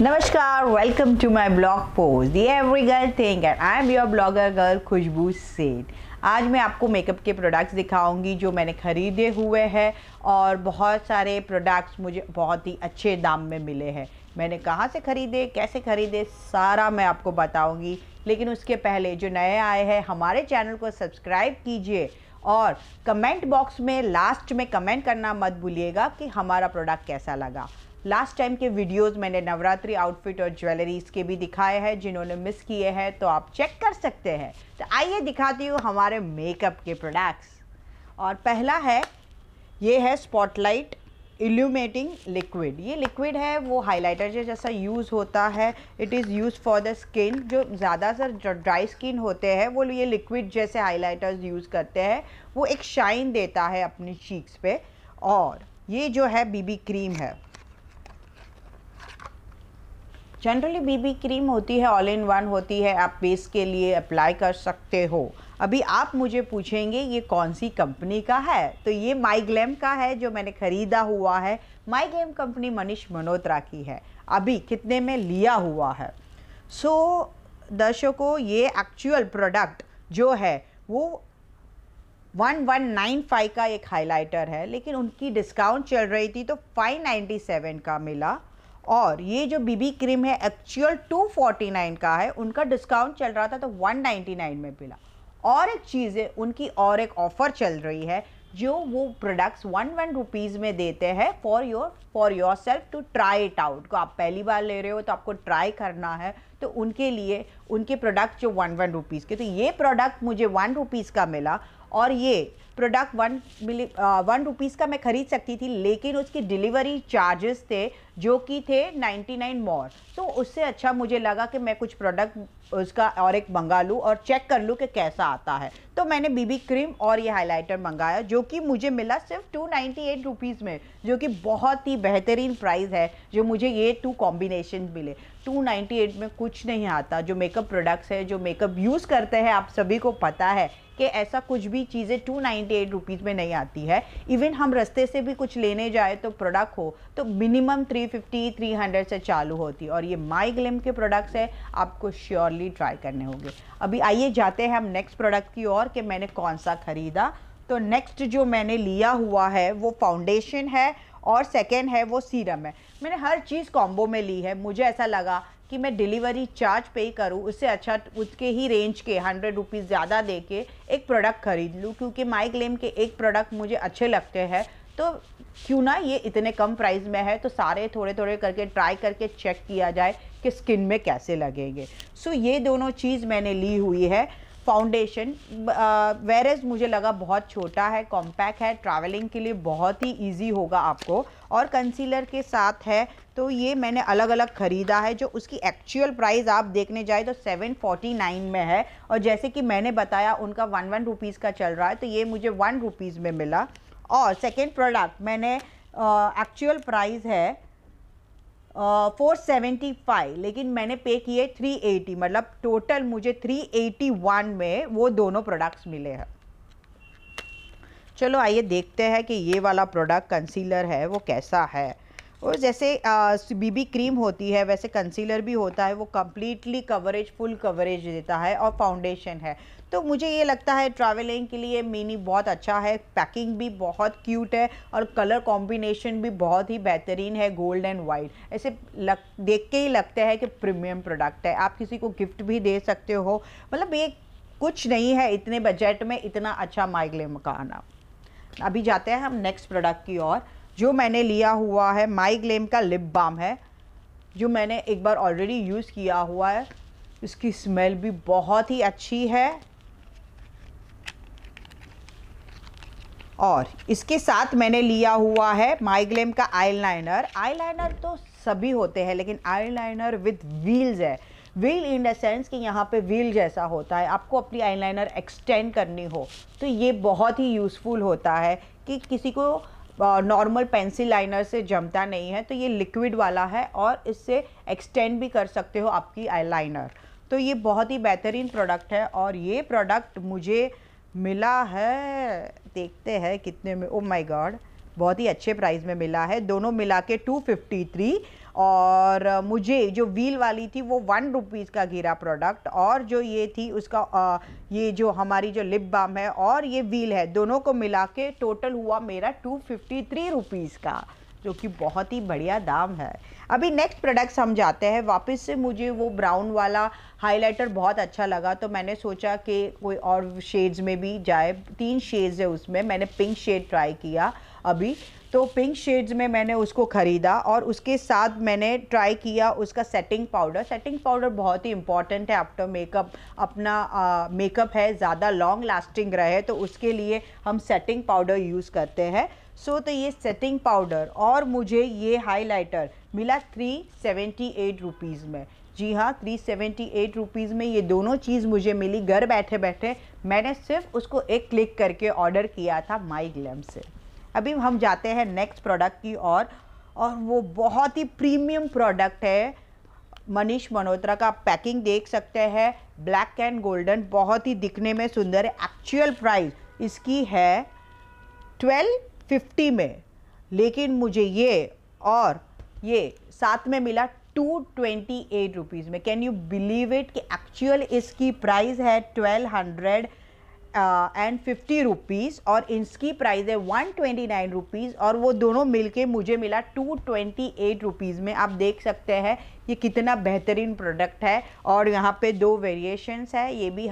नमस्कार welcome to my blog post the every girl thing and I am your blogger girl Khushboo Seth आज मैं आपको makeup के products दिखाऊंगी जो मैंने ख़रीदे हुए हैं और बहुत सारे प्रोडक्ट्स मुझे बहुत ही अच्छे दाम में मिले हैं मैंने कहाँ से ख़रीदे कैसे ख़रीदे सारा मैं आपको बताऊँगी लेकिन उसके पहले जो नए आए हैं हमारे चैनल को सब्सक्राइब कीजिए और कमेंट बॉक्स में लास्ट में कमेंट करना मत भूलिएगा कि हमारा प्रोडक्ट कैसा लगा लास्ट टाइम के वीडियोस मैंने नवरात्रि आउटफिट और ज्वेलरीज के भी दिखाए हैं जिन्होंने मिस किए हैं तो आप चेक कर सकते हैं तो आइए दिखाती हूँ हमारे मेकअप के प्रोडक्ट्स और पहला है ये है स्पॉटलाइट इल्यूमेटिंग लिक्विड ये लिक्विड है वो हाइलाइटर जैसा यूज़ होता है it is use for the skin जो ज़्यादा सर ड्राई स्किन होते हैं वो ये लिक्विड जैसे हाइलाइटर्स यूज़ करते हैं वो एक शाइन देता है अपनी चीक्स पे और ये जो है बीबी क्रीम है जनरली बीबी क्रीम होती है ऑल इन वन होती है आप फेस के लिए अप्लाई कर सकते हो अभी आप मुझे पूछेंगे ये कौन सी कंपनी का है तो ये माइग्लैम का है जो मैंने ख़रीदा हुआ है माइग्लैम कंपनी मनीष मल्होत्रा की है अभी कितने में लिया हुआ है सो so, दर्शकों ये एक्चुअल प्रोडक्ट जो है वो 1195 का एक हाइलाइटर है लेकिन उनकी डिस्काउंट चल रही थी तो 597 का मिला और ये जो बीबी क्रीम है एक्चुअल 249 का है उनका डिस्काउंट चल रहा था तो 199 में मिला और एक चीज़ है उनकी और एक ऑफ़र चल रही है जो वो प्रोडक्ट्स वन वन रुपीज़ में देते हैं for your for yourself to try it out को आप पहली बार ले रहे हो तो आपको ट्राई करना है तो उनके लिए उनके प्रोडक्ट जो वन वन रुपीज़ के तो ये प्रोडक्ट मुझे वन रुपीज़ का मिला और ये प्रोडक्ट वन मिली वन रुपीज़ का मैं ख़रीद सकती थी लेकिन उसकी डिलीवरी चार्जेस थे जो कि थे 99 मोर तो उससे अच्छा मुझे लगा कि मैं कुछ प्रोडक्ट उसका और एक मंगा लूँ और चेक कर लूँ कि कैसा आता है तो मैंने बीबी क्रीम और ये हाइलाइटर मंगाया जो कि मुझे मिला सिर्फ टू नाइन्टी में जो कि बहुत ही बेहतरीन प्राइस है जो मुझे ये टू कॉम्बिनेशन मिले 298 में कुछ नहीं आता जो मेकअप प्रोडक्ट्स है जो मेकअप यूज़ करते हैं आप सभी को पता है कि ऐसा कुछ भी चीज़ें टू नाइन्टी एट रुपीज़ में नहीं आती है इवन हम रस्ते से भी कुछ लेने जाए तो प्रोडक्ट हो तो minimum three fifty three hundred से चालू होती है और ये माई ग्लिम के प्रोडक्ट्स है आपको श्योरली ट्राई करने होंगे अभी आइए जाते हैं हम नेक्स्ट प्रोडक्ट की ओर कि मैंने कौन सा ख़रीदा तो नेक्स्ट जो मैंने लिया हुआ है वो फाउंडेशन है और सेकेंड है वो सीरम है मैंने हर चीज़ कॉम्बो में ली है मुझे ऐसा लगा कि मैं डिलीवरी चार्ज पे करूँ उससे अच्छा उसके ही रेंज के हंड्रेड रुपीज़ ज़्यादा दे के एक प्रोडक्ट ख़रीद लूँ क्योंकि क्लेम के एक प्रोडक्ट मुझे अच्छे लगते हैं तो क्यों ना ये इतने कम प्राइस में है तो सारे थोड़े थोड़े करके ट्राई करके चेक किया जाए कि स्किन में कैसे लगेंगे सो so, ये दोनों चीज़ मैंने ली हुई है फाउंडेशन एज uh, मुझे लगा बहुत छोटा है कॉम्पैक्ट है ट्रैवलिंग के लिए बहुत ही इजी होगा आपको और कंसीलर के साथ है तो ये मैंने अलग अलग ख़रीदा है जो उसकी एक्चुअल प्राइस आप देखने जाए तो 749 में है और जैसे कि मैंने बताया उनका वन वन रुपीज़ का चल रहा है तो ये मुझे वन रुपीज़ में मिला और सेकेंड प्रोडक्ट मैंने एक्चुअल uh, प्राइज़ है फोर सेवेंटी फाइव लेकिन मैंने पे किए थ्री एटी मतलब टोटल मुझे थ्री एटी वन में वो दोनों प्रोडक्ट्स मिले हैं चलो आइए देखते हैं कि ये वाला प्रोडक्ट कंसीलर है वो कैसा है और जैसे बीबी क्रीम होती है वैसे कंसीलर भी होता है वो कम्प्लीटली कवरेज फुल कवरेज देता है और फाउंडेशन है तो मुझे ये लगता है ट्रैवलिंग के लिए मिनी बहुत अच्छा है पैकिंग भी बहुत क्यूट है और कलर कॉम्बिनेशन भी बहुत ही बेहतरीन है गोल्ड एंड वाइट ऐसे लग देख के ही लगता है कि प्रीमियम प्रोडक्ट है आप किसी को गिफ्ट भी दे सकते हो मतलब ये कुछ नहीं है इतने बजट में इतना अच्छा माइग्ले मकाना अभी जाते हैं हम नेक्स्ट प्रोडक्ट की ओर जो मैंने लिया हुआ है माई ग्लेम का लिप बाम है जो मैंने एक बार ऑलरेडी यूज़ किया हुआ है इसकी स्मेल भी बहुत ही अच्छी है और इसके साथ मैंने लिया हुआ है माइग्लेम का आईलाइनर आईलाइनर तो सभी होते हैं लेकिन आईलाइनर विद व्हील्स है व्हील इन द सेंस कि यहाँ पे व्हील जैसा होता है आपको अपनी आईलाइनर एक्सटेंड करनी हो तो ये बहुत ही यूज़फुल होता है कि किसी को नॉर्मल पेंसिल लाइनर से जमता नहीं है तो ये लिक्विड वाला है और इससे एक्सटेंड भी कर सकते हो आपकी आई लाइनर तो ये बहुत ही बेहतरीन प्रोडक्ट है और ये प्रोडक्ट मुझे मिला है देखते हैं कितने में ओ माय गॉड बहुत ही अच्छे प्राइस में मिला है दोनों मिला के टू फिफ्टी थ्री और मुझे जो व्हील वाली थी वो वन रुपीज़ का गिरा प्रोडक्ट और जो ये थी उसका आ, ये जो हमारी जो लिप बाम है और ये व्हील है दोनों को मिला के टोटल हुआ मेरा टू फिफ्टी थ्री रुपीज़ का जो कि बहुत ही बढ़िया दाम है अभी नेक्स्ट प्रोडक्ट्स हम जाते हैं वापस से मुझे वो ब्राउन वाला हाइलाइटर बहुत अच्छा लगा तो मैंने सोचा कि कोई और शेड्स में भी जाए तीन शेड्स है उसमें मैंने पिंक शेड ट्राई किया अभी तो पिंक शेड्स में मैंने उसको ख़रीदा और उसके साथ मैंने ट्राई किया उसका सेटिंग पाउडर सेटिंग पाउडर बहुत ही इंपॉर्टेंट है आफ्टर मेकअप अपना मेकअप है ज़्यादा लॉन्ग लास्टिंग रहे तो उसके लिए हम सेटिंग पाउडर यूज़ करते हैं सो so, तो ये सेटिंग पाउडर और मुझे ये हाइलाइटर मिला थ्री सेवेंटी एट रुपीज़ में जी हाँ थ्री सेवेंटी एट रुपीज़ में ये दोनों चीज़ मुझे मिली घर बैठे बैठे मैंने सिर्फ उसको एक क्लिक करके ऑर्डर किया था माई ग्लैम से अभी हम जाते हैं नेक्स्ट प्रोडक्ट की और और वो बहुत ही प्रीमियम प्रोडक्ट है मनीष मल्होत्रा का पैकिंग देख सकते हैं ब्लैक एंड गोल्डन बहुत ही दिखने में सुंदर है एक्चुअल प्राइस इसकी है ट्वेल्व फिफ्टी में लेकिन मुझे ये और ये साथ में मिला टू ट्वेंटी एट रुपीज़ में कैन यू बिलीव इट कि एक्चुअल इसकी प्राइस है twelve hundred and fifty rupees और इसकी प्राइस है वन ट्वेंटी नाइन रुपीज़ और वो दोनों मिलके मुझे मिला टू ट्वेंटी एट रुपीज़ में आप देख सकते हैं ये कितना बेहतरीन प्रोडक्ट है और यहाँ पे दो वेरिएशंस है ये भी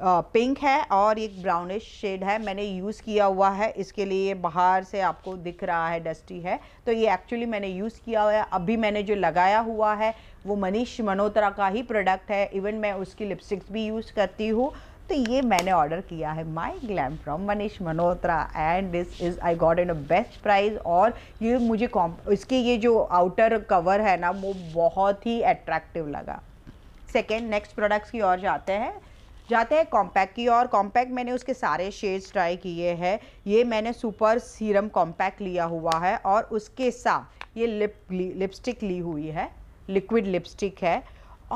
पिंक हाँ, है और एक ब्राउनिश शेड है मैंने यूज़ किया हुआ है इसके लिए ये बाहर से आपको दिख रहा है डस्टी है तो ये एक्चुअली मैंने यूज़ किया हुआ है अभी मैंने जो लगाया हुआ है वो मनीष मनोत्रा का ही प्रोडक्ट है इवन मैं उसकी लिपस्टिक्स भी यूज़ करती हूँ तो ये मैंने ऑर्डर किया है my glam from Manish Malhotra and this is I got in a best price और ये मुझे इसके ये जो आउटर कवर है ना वो बहुत ही अट्रैक्टिव लगा सेकेंड नेक्स्ट प्रोडक्ट्स की ओर जाते हैं जाते हैं कॉम्पैक्ट की और कॉम्पैक्ट मैंने उसके सारे शेड्स ट्राई किए हैं ये मैंने सुपर सीरम कॉम्पैक्ट लिया हुआ है और उसके साथ ये लिप लिपस्टिक ली हुई है लिक्विड लिपस्टिक है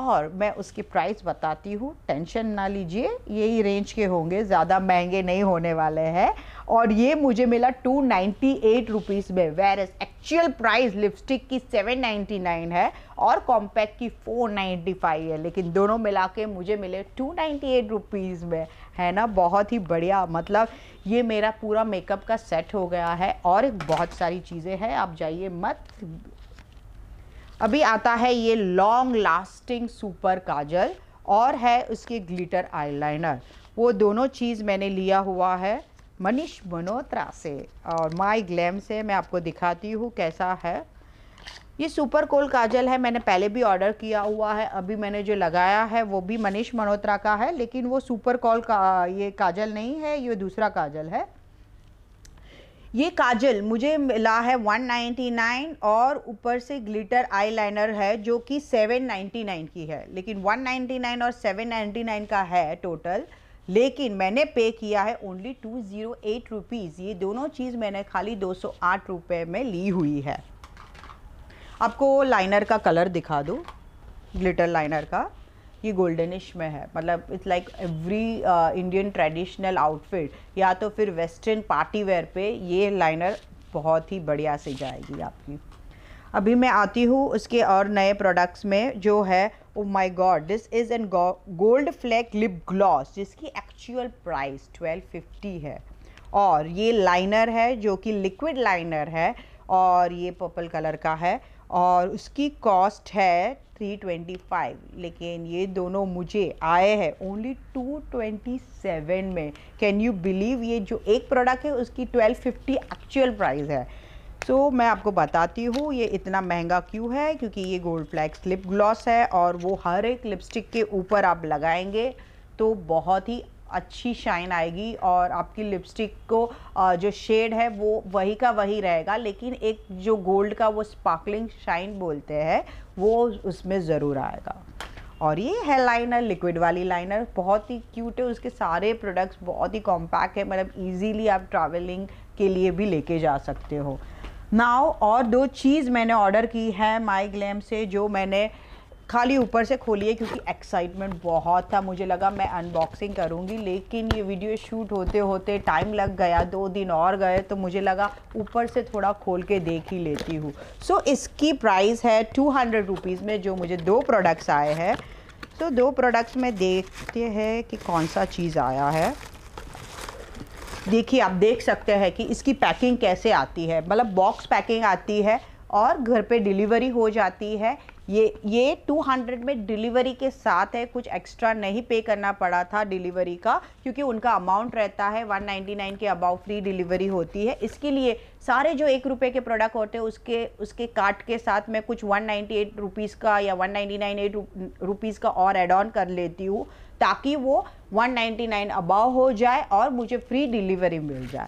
और मैं उसकी प्राइस बताती हूँ टेंशन ना लीजिए यही रेंज के होंगे ज़्यादा महंगे नहीं होने वाले हैं और ये मुझे मिला टू नाइन्टी एट रुपीज़ में whereas actual price lipstick की सेवन नाइन्टी नाइन है और कॉम्पैक्ट की फ़ोर नाइन्टी फाइव है लेकिन दोनों मिला के मुझे मिले टू नाइन्टी एट रुपीज़ में है ना बहुत ही बढ़िया मतलब ये मेरा पूरा मेकअप का सेट हो गया है और बहुत सारी चीज़ें हैं आप जाइए मत अभी आता है ये लॉन्ग लास्टिंग सुपर काजल और है उसके ग्लिटर आईलाइनर वो दोनों चीज़ मैंने लिया हुआ है मनीष मनोत्रा से और माई ग्लैम से मैं आपको दिखाती हूँ कैसा है ये सुपर कोल काजल है मैंने पहले भी ऑर्डर किया हुआ है अभी मैंने जो लगाया है वो भी मनीष मल्होत्रा का है लेकिन वो सुपर कोल का ये काजल नहीं है ये दूसरा काजल है ये काजल मुझे मिला है 199 और ऊपर से ग्लिटर आईलाइनर है जो कि 799 की है लेकिन 199 और 799 का है टोटल लेकिन मैंने पे किया है only two zero eight rupees ये दोनों चीज़ मैंने खाली दो सौ आठ रुपये में ली हुई है आपको लाइनर का कलर दिखा दूँ ग्लिटर लाइनर का ये गोल्डनिश में है मतलब it's like every Indian traditional outfit या तो फिर वेस्टर्न पार्टी वेयर पे ये लाइनर बहुत ही बढ़िया से जाएगी आपकी अभी मैं आती हूँ उसके और नए प्रोडक्ट्स में जो है oh my god this is an gold flake lip gloss जिसकी एक्चुअल प्राइस ट्वेल्व फिफ्टी है और ये लाइनर है जो कि लिक्विड लाइनर है और ये पर्पल कलर का है और उसकी कॉस्ट है 325 लेकिन ये दोनों मुझे आए हैं ओनली 227 में कैन यू बिलीव ये जो एक प्रोडक्ट है उसकी 1250 एक्चुअल प्राइस है सो so, मैं आपको बताती हूँ ये इतना महंगा क्यों है क्योंकि ये गोल्ड फ्लैक्स लिप ग्लॉस है और वो हर एक लिपस्टिक के ऊपर आप लगाएंगे तो बहुत ही अच्छी शाइन आएगी और आपकी लिपस्टिक को जो शेड है वो वही का वही रहेगा लेकिन एक जो गोल्ड का वो स्पार्कलिंग शाइन बोलते हैं वो उसमें ज़रूर आएगा और ये है लाइनर लिक्विड वाली लाइनर बहुत ही क्यूट है उसके सारे प्रोडक्ट्स बहुत ही कॉम्पैक्ट है मतलब इजीली आप ट्रैवलिंग के लिए भी लेके जा सकते हो नाव और दो चीज़ मैंने ऑर्डर की है माई ग्लैम से जो मैंने खाली ऊपर से खोलिए क्योंकि एक्साइटमेंट बहुत था मुझे लगा मैं अनबॉक्सिंग करूँगी लेकिन ये वीडियो शूट होते होते टाइम लग गया दो दिन और गए तो मुझे लगा ऊपर से थोड़ा खोल के देख ही लेती हूँ सो so, इसकी प्राइस है टू हंड्रेड रुपीज़ में जो मुझे दो प्रोडक्ट्स आए हैं तो दो प्रोडक्ट्स में देखते हैं कि कौन सा चीज़ आया है देखिए आप देख सकते हैं कि इसकी पैकिंग कैसे आती है मतलब बॉक्स पैकिंग आती है और घर पे डिलीवरी हो जाती है ये ये 200 में डिलीवरी के साथ है कुछ एक्स्ट्रा नहीं पे करना पड़ा था डिलीवरी का क्योंकि उनका अमाउंट रहता है 199 के अबाव फ्री डिलीवरी होती है इसके लिए सारे जो एक रुपये के प्रोडक्ट होते हैं उसके उसके कार्ट के साथ मैं कुछ 198 नाइन्टी का या 199 नाइन्टी का और एड ऑन कर लेती हूँ ताकि वो 199 अबाव हो जाए और मुझे फ्री डिलीवरी मिल जाए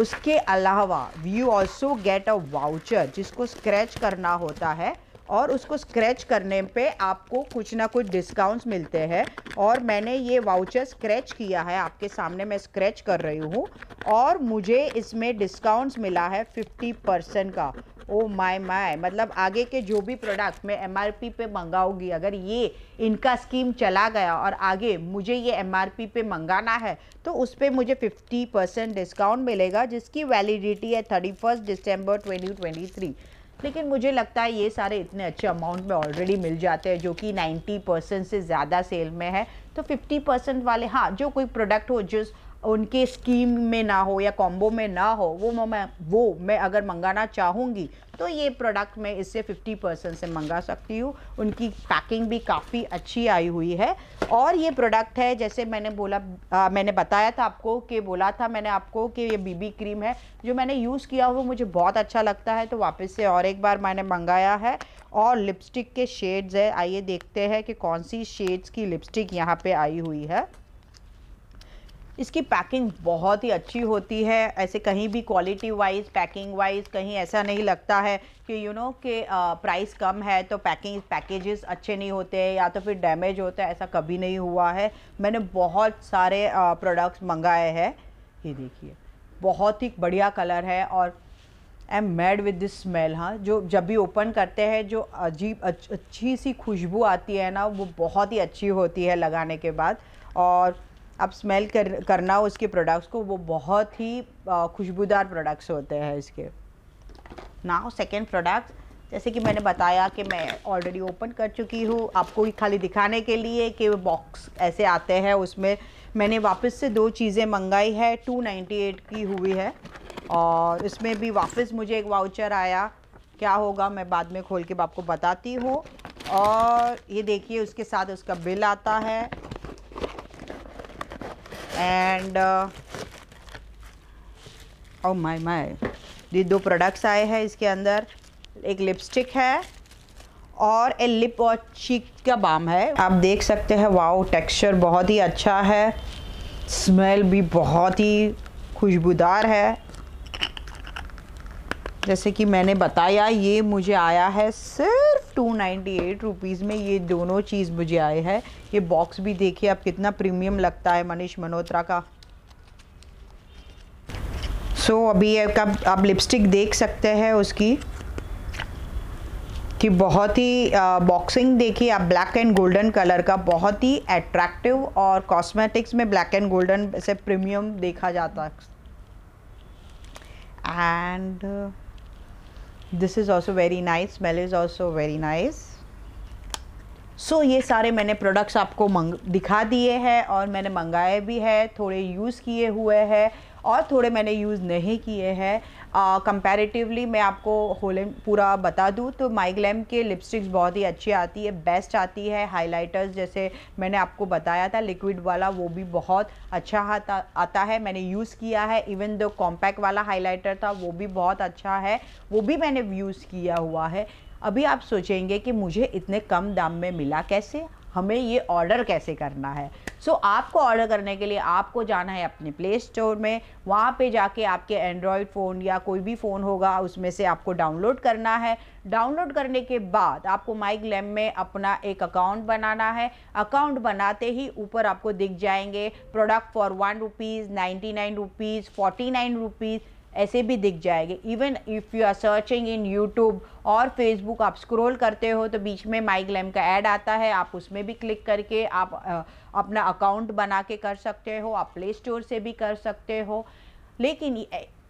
उसके अलावा you also get a voucher जिसको स्क्रैच करना होता है और उसको स्क्रैच करने पे आपको कुछ ना कुछ डिस्काउंट्स मिलते हैं और मैंने ये वाउचर स्क्रैच किया है आपके सामने मैं स्क्रैच कर रही हूँ और मुझे इसमें डिस्काउंट्स मिला है 50 परसेंट का ओ माय माय मतलब आगे के जो भी प्रोडक्ट मैं एम आर पी पे मंगाऊँगी अगर ये इनका स्कीम चला गया और आगे मुझे ये एम आर पी पे मंगाना है तो उस पर मुझे 50 परसेंट डिस्काउंट मिलेगा जिसकी वैलिडिटी है थर्टी फर्स्ट दिसंबर थ्री लेकिन मुझे लगता है ये सारे इतने अच्छे अमाउंट में ऑलरेडी मिल जाते हैं जो कि 90 परसेंट से ज़्यादा सेल में है तो 50 परसेंट वाले हाँ जो कोई प्रोडक्ट हो जिस उनके स्कीम में ना हो या कॉम्बो में ना हो वो मैं वो मैं अगर मंगाना चाहूँगी तो ये प्रोडक्ट मैं इससे 50 परसेंट से मंगा सकती हूँ उनकी पैकिंग भी काफ़ी अच्छी आई हुई है और ये प्रोडक्ट है जैसे मैंने बोला आ, मैंने बताया था आपको कि बोला था मैंने आपको कि ये बीबी क्रीम है जो मैंने यूज़ किया वो मुझे बहुत अच्छा लगता है तो वापस से और एक बार मैंने मंगाया है और लिपस्टिक के शेड्स है आइए देखते हैं कि कौन सी शेड्स की लिपस्टिक यहाँ पर आई हुई है इसकी पैकिंग बहुत ही अच्छी होती है ऐसे कहीं भी क्वालिटी वाइज पैकिंग वाइज कहीं ऐसा नहीं लगता है कि यू नो कि प्राइस कम है तो पैकिंग पैकेजेस अच्छे नहीं होते या तो फिर डैमेज होता है ऐसा कभी नहीं हुआ है मैंने बहुत सारे प्रोडक्ट्स मंगाए हैं ये देखिए बहुत ही बढ़िया कलर है और I am made with this smell हाँ जो जब भी ओपन करते हैं जो अजीब अच्छी सी खुशबू आती है ना वो बहुत ही अच्छी होती है लगाने के बाद और आप स्मेल कर करना हो उसके प्रोडक्ट्स को वो बहुत ही खुशबूदार प्रोडक्ट्स होते हैं इसके नाउ सेकेंड प्रोडक्ट जैसे कि मैंने बताया कि मैं ऑलरेडी ओपन कर चुकी हूँ आपको खाली दिखाने के लिए कि बॉक्स ऐसे आते हैं उसमें मैंने वापस से दो चीज़ें मंगाई है 298 की हुई है और इसमें भी वापस मुझे एक वाउचर आया क्या होगा मैं बाद में खोल के आपको बताती हूँ और ये देखिए उसके साथ उसका बिल आता है एंड ओ माय माय ये दो प्रोडक्ट्स आए हैं इसके अंदर एक लिपस्टिक है और ए लिप और चीक का बाम है आप देख सकते हैं वाओ टेक्सचर बहुत ही अच्छा है स्मेल भी बहुत ही खुशबूदार है जैसे कि मैंने बताया ये मुझे आया है सिर्फ टू नाइन्टी एट रुपीज़ में ये दोनों चीज़ मुझे आए है ये बॉक्स भी देखिए आप कितना प्रीमियम लगता है मनीष मनोत्रा का सो so, अभी कब आप लिपस्टिक देख सकते हैं उसकी कि बहुत ही बॉक्सिंग देखिए आप ब्लैक एंड गोल्डन कलर का बहुत ही अट्रैक्टिव और कॉस्मेटिक्स में ब्लैक एंड गोल्डन से प्रीमियम देखा जाता है and this is also very nice smell is also very nice so ये सारे मैंने प्रोडक्ट्स आपको मंग दिखा दिए हैं और मैंने मंगाए भी है थोड़े यूज़ किए हुए हैं और थोड़े मैंने यूज़ नहीं किए हैं कंपैरेटिवली uh, मैं आपको होलम पूरा बता दूँ तो माइग्लैम के लिपस्टिक्स बहुत ही अच्छी आती है बेस्ट आती है हाइलाइटर्स जैसे मैंने आपको बताया था लिक्विड वाला वो भी बहुत अच्छा आता आता है मैंने यूज़ किया है इवन दो कॉम्पैक्ट वाला हाइलाइटर था वो भी बहुत अच्छा है वो भी मैंने यूज़ किया हुआ है अभी आप सोचेंगे कि मुझे इतने कम दाम में मिला कैसे हमें ये ऑर्डर कैसे करना है सो so, आपको ऑर्डर करने के लिए आपको जाना है अपने प्ले स्टोर में वहाँ पे जाके आपके एंड्रॉयड फ़ोन या कोई भी फ़ोन होगा उसमें से आपको डाउनलोड करना है डाउनलोड करने के बाद आपको माइक लैम में अपना एक अकाउंट बनाना है अकाउंट बनाते ही ऊपर आपको दिख जाएंगे product for one rupees ninety nine rupees forty nine rupees ऐसे भी दिख जाएंगे even if you are searching in YouTube और फेसबुक आप स्क्रॉल करते हो तो बीच में माई ग्लैम का ऐड आता है आप उसमें भी क्लिक करके आप आ, अपना अकाउंट बना के कर सकते हो आप प्ले स्टोर से भी कर सकते हो लेकिन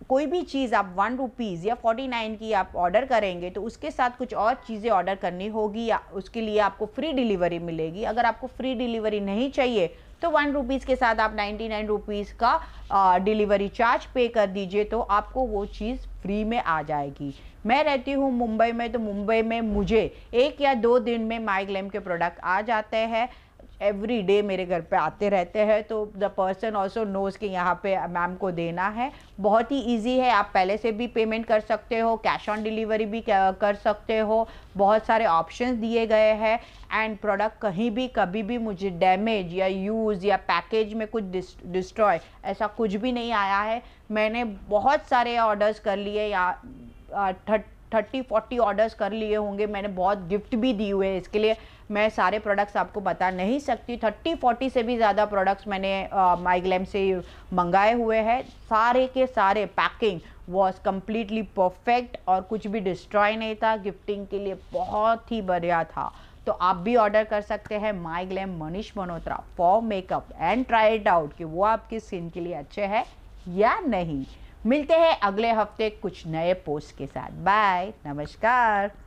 कोई भी चीज़ आप वन रुपीज़ या फोर्टी नाइन की आप ऑर्डर करेंगे तो उसके साथ कुछ और चीज़ें ऑर्डर करनी होगी या उसके लिए आपको फ्री डिलीवरी मिलेगी अगर आपको फ्री डिलीवरी नहीं चाहिए तो वन रुपीज़ के साथ आप नाइन्टी नाइन रुपीज़ का डिलीवरी चार्ज पे कर दीजिए तो आपको वो चीज़ फ्री में आ जाएगी मैं रहती हूँ मुंबई में तो मुंबई में मुझे एक या दो दिन में माइग्लैम के प्रोडक्ट आ जाते हैं एवरी डे मेरे घर पे आते रहते हैं तो द पर्सन ऑल्सो नोज़ कि यहाँ पे मैम को देना है बहुत ही इजी है आप पहले से भी पेमेंट कर सकते हो कैश ऑन डिलीवरी भी कर सकते हो बहुत सारे ऑप्शन दिए गए हैं एंड प्रोडक्ट कहीं भी कभी भी मुझे डैमेज या यूज़ या पैकेज में कुछ डिस्ट्रॉय ऐसा कुछ भी नहीं आया है मैंने बहुत सारे ऑर्डर्स कर लिए या थर्ट थर्टी फोर्टी ऑर्डर्स कर लिए होंगे मैंने बहुत गिफ्ट भी दिए हुए हैं इसके लिए मैं सारे प्रोडक्ट्स आपको बता नहीं सकती थर्टी फोर्टी से भी ज़्यादा प्रोडक्ट्स मैंने माइग्लैम से मंगाए हुए हैं सारे के सारे पैकिंग वॉज कम्प्लीटली परफेक्ट और कुछ भी डिस्ट्रॉय नहीं था गिफ्टिंग के लिए बहुत ही बढ़िया था तो आप भी ऑर्डर कर सकते हैं my glam Manish Malhotra for makeup and try it out कि वो आपकी स्किन के लिए अच्छे है या नहीं मिलते हैं अगले हफ्ते कुछ नए पोस्ट के साथ बाय नमस्कार